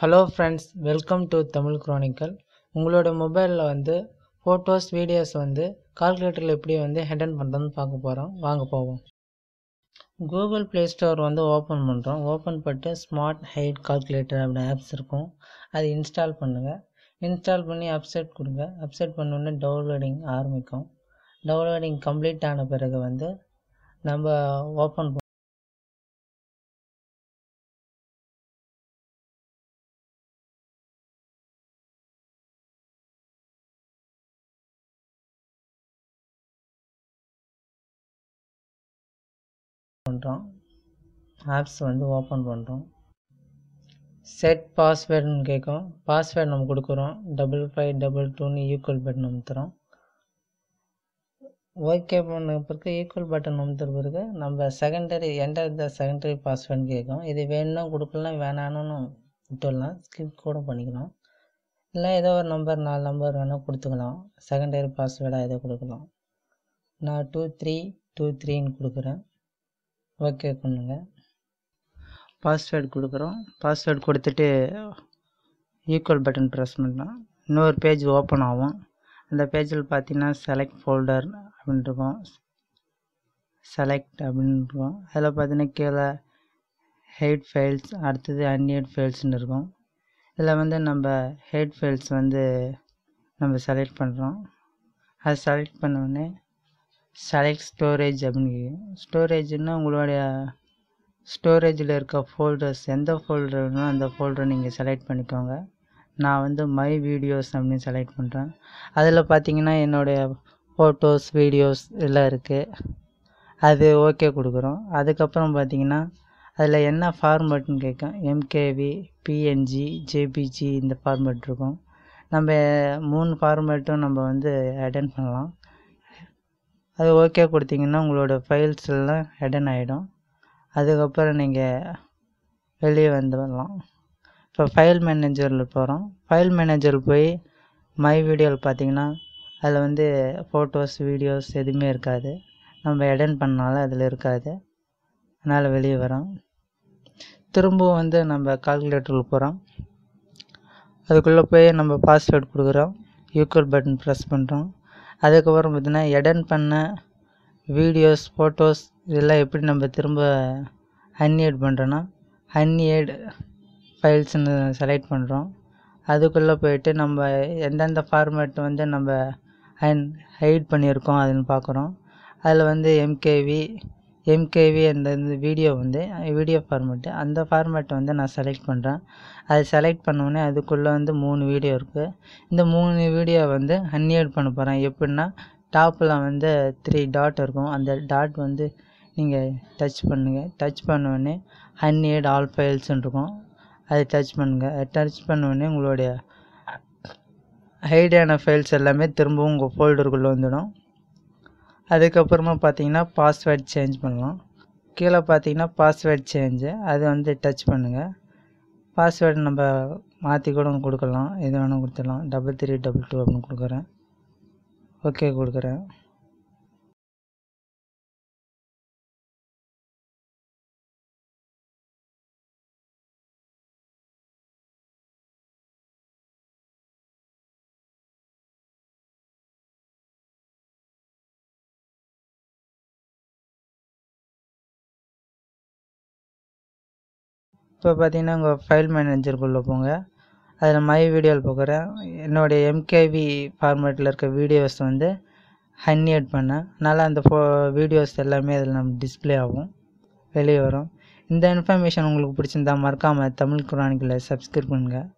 hello friends welcome to Tamil chronicle உங்களோட மொபைலில் வந்து ஃபோட்டோஸ் வீடியோஸ் வந்து கால்குலேட்டரில் எப்படி வந்து ஹெடன் பண்ணுறதுன்னு பார்க்க போகிறோம் வாங்க போவோம் கூகுள் ப்ளே ஸ்டோர் வந்து ஓப்பன் பண்ணுறோம் ஓப்பன் பண்ணிட்டு ஸ்மார்ட் ஹைட் கால்குலேட்டர் அப்படின்னு ஆப்ஸ் இருக்கும் அது இன்ஸ்டால் பண்ணுங்கள் இன்ஸ்டால் பண்ணி அப்செட் கொடுங்க அப்செட் பண்ணோன்னே டவுன்லோடிங் ஆரம்பிக்கும் டவுன்லோடிங் கம்ப்ளீட் ஆன பிறகு வந்து நம்ம ஓப்பன் பண்ணுறோம் ஆப்ஸ் வந்து ஓப்பன் பண்ணுறோம் செட் பாஸ்வேர்டுன்னு கேட்கும் பாஸ்வேர்டு நம்ம கொடுக்குறோம் டபுள் ஃபைவ் டபுள் டூன்னு ஈக்குவல் பட்டன் அமுத்துறோம் ஓகே பண்ண பிறகு ஈக்குவல் பட்டன் அமுத்துற பிறகு நம்ம செகண்டரி என்டர் த செகண்டரி பாஸ்வேர்டுன்னு கேட்கும் இது வேணும்னா கொடுக்கலாம் வேணான்னு விட்டுடலாம் ஸ்கிப் கூட பண்ணிக்கலாம் இல்லை ஏதோ ஒரு நம்பர் நாலு நம்பர் வேணால் கொடுத்துக்கலாம் செகண்டரி பாஸ்வேர்டாக எதோ கொடுக்கலாம் நான் டூ த்ரீ டூ த்ரீன்னு கொடுக்குறேன் ஓகே பண்ணுங்கள் பாஸ்வேர்டு கொடுக்குறோம் பாஸ்வேர்டு கொடுத்துட்டு ஈக்குவல் பட்டன் ப்ரெஸ் பண்ணலாம் இன்னொரு பேஜ் ஓப்பன் ஆகும் அந்த பேஜில் பார்த்தீங்கன்னா செலக்ட் ஃபோல்டர் அப்படின்ட்டுருக்கோம் செலக்ட் அப்படின்ட்டுருக்கோம் அதில் பார்த்தீங்கன்னா கீழே ஹெட் ஃபைல்ஸ் அடுத்தது அன்னியட் ஃபைல்ஸ்னு இருக்கும் இதில் வந்து நம்ம ஹெட் ஃபைல்ஸ் வந்து நம்ம செலக்ட் பண்ணுறோம் அதை செலக்ட் பண்ணோடனே செலக்ட் ஸ்டோரேஜ் அப்படின்னு ஸ்டோரேஜ்னால் உங்களுடைய ஸ்டோரேஜில் இருக்க ஃபோல்டர்ஸ் எந்த ஃபோல்டர் வேணும் அந்த ஃபோல்டரை நீங்கள் செலக்ட் பண்ணிக்கோங்க நான் வந்து மை வீடியோஸ் அப்படின்னு செலக்ட் பண்ணுறேன் அதில் பார்த்தீங்கன்னா என்னுடைய ஃபோட்டோஸ் வீடியோஸ் எல்லாம் இருக்குது அது ஓகே கொடுக்குறோம் அதுக்கப்புறம் பார்த்தீங்கன்னா அதில் என்ன ஃபார்மெட்னு கேட்கும் எம்கேவி பிஎன்ஜி ஜேபிஜி இந்த ஃபார்மேட் இருக்கும் நம்ம மூணு ஃபார்மேட்டும் நம்ம வந்து அட்டன் பண்ணலாம் அது ஓகே கொடுத்தீங்கன்னா உங்களோட ஃபைல்ஸ் எல்லாம் ஹெடன் ஆகிடும் அதுக்கப்புறம் நீங்கள் வெளியே வரலாம் இப்போ ஃபைல் மேனேஜரில் போகிறோம் ஃபைல் மேனேஜர் போய் மை வீடியோவில் பார்த்தீங்கன்னா அதில் வந்து ஃபோட்டோஸ் வீடியோஸ் எதுவுமே இருக்காது நம்ம எடன் பண்ணாலும் அதில் இருக்காது அதனால் வெளியே வரோம் திரும்பவும் வந்து நம்ம கால்குலேட்டரில் போகிறோம் அதுக்குள்ளே போய் நம்ம பாஸ்வேர்ட் கொடுக்குறோம் யூக்குவல் பட்டன் ப்ரெஸ் பண்ணுறோம் அதுக்கப்புறம் பார்த்திங்கன்னா எடன் பண்ண வீடியோஸ் ஃபோட்டோஸ் இதெல்லாம் எப்படி நம்ம திரும்ப அன்ஏட் பண்ணுறோன்னா அன்ஏட் ஃபைல்ஸ்னு செலக்ட் பண்ணுறோம் அதுக்குள்ளே போயிட்டு நம்ம எந்தெந்த ஃபார்மேட் வந்து நம்ம அன் ஹைட் பண்ணியிருக்கோம் அதுன்னு பார்க்குறோம் அதில் வந்து எம்கேவி எம்கேவி அந்த இந்த வீடியோ வந்து வீடியோ ஃபார்மேட்டு அந்த ஃபார்மேட்டை வந்து நான் செலக்ட் பண்ணுறேன் அது செலக்ட் பண்ணோடனே அதுக்குள்ளே வந்து மூணு வீடியோ இருக்குது இந்த மூணு வீடியோ வந்து ஹன்னியர்ட் பண்ண போகிறேன் எப்படின்னா டாப்பில் வந்து த்ரீ டாட் இருக்கும் அந்த டாட் வந்து நீங்கள் டச் பண்ணுங்கள் டச் பண்ணோடனே ஹன்னியர்ட் ஆல் ஃபைல்ஸ்ன்னு இருக்கும் அது டச் பண்ணுங்கள் டச் பண்ணோடனே உங்களுடைய ஹைடியான ஃபைல்ஸ் எல்லாமே திரும்பவும் உங்கள் ஃபோல்டருக்குள்ளே வந்துடும் அதுக்கப்புறமா பார்த்தீங்கன்னா பாஸ்வேர்ட் சேஞ்ச் பண்ணலாம் கீழே பார்த்தீங்கன்னா பாஸ்வேர்ட் சேஞ்சு அது வந்து டச் பண்ணுங்கள் பாஸ்வேர்டு நம்ம மாற்றி கூட கொடுக்கலாம் எது வேணால் கொடுத்துடலாம் டபுள் த்ரீ டபுள் டூ அப்படின்னு கொடுக்குறேன் ஓகே கொடுக்குறேன் இப்போ பார்த்தீங்கன்னா உங்கள் ஃபைல் மேனேஜருக்குள்ளே போங்க அதில் மை வீடியோவில் போகிறேன் என்னுடைய எம்கேவி ஃபார்மேட்டில் இருக்க வீடியோஸ் வந்து ஹன்னியட் பண்ணேன் அதனால் அந்த ஃபோ வீடியோஸ் எல்லாமே அதில் நம்ம டிஸ்பிளே ஆகும் வெளியே வரும் இந்த இன்ஃபர்மேஷன் உங்களுக்கு பிடிச்சிருந்தா மறக்காமல் தமிழ் குரானிக்கில் சப்ஸ்கிரைப் பண்ணுங்கள்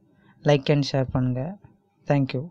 லைக் அண்ட் ஷேர் பண்ணுங்கள் தேங்க்யூ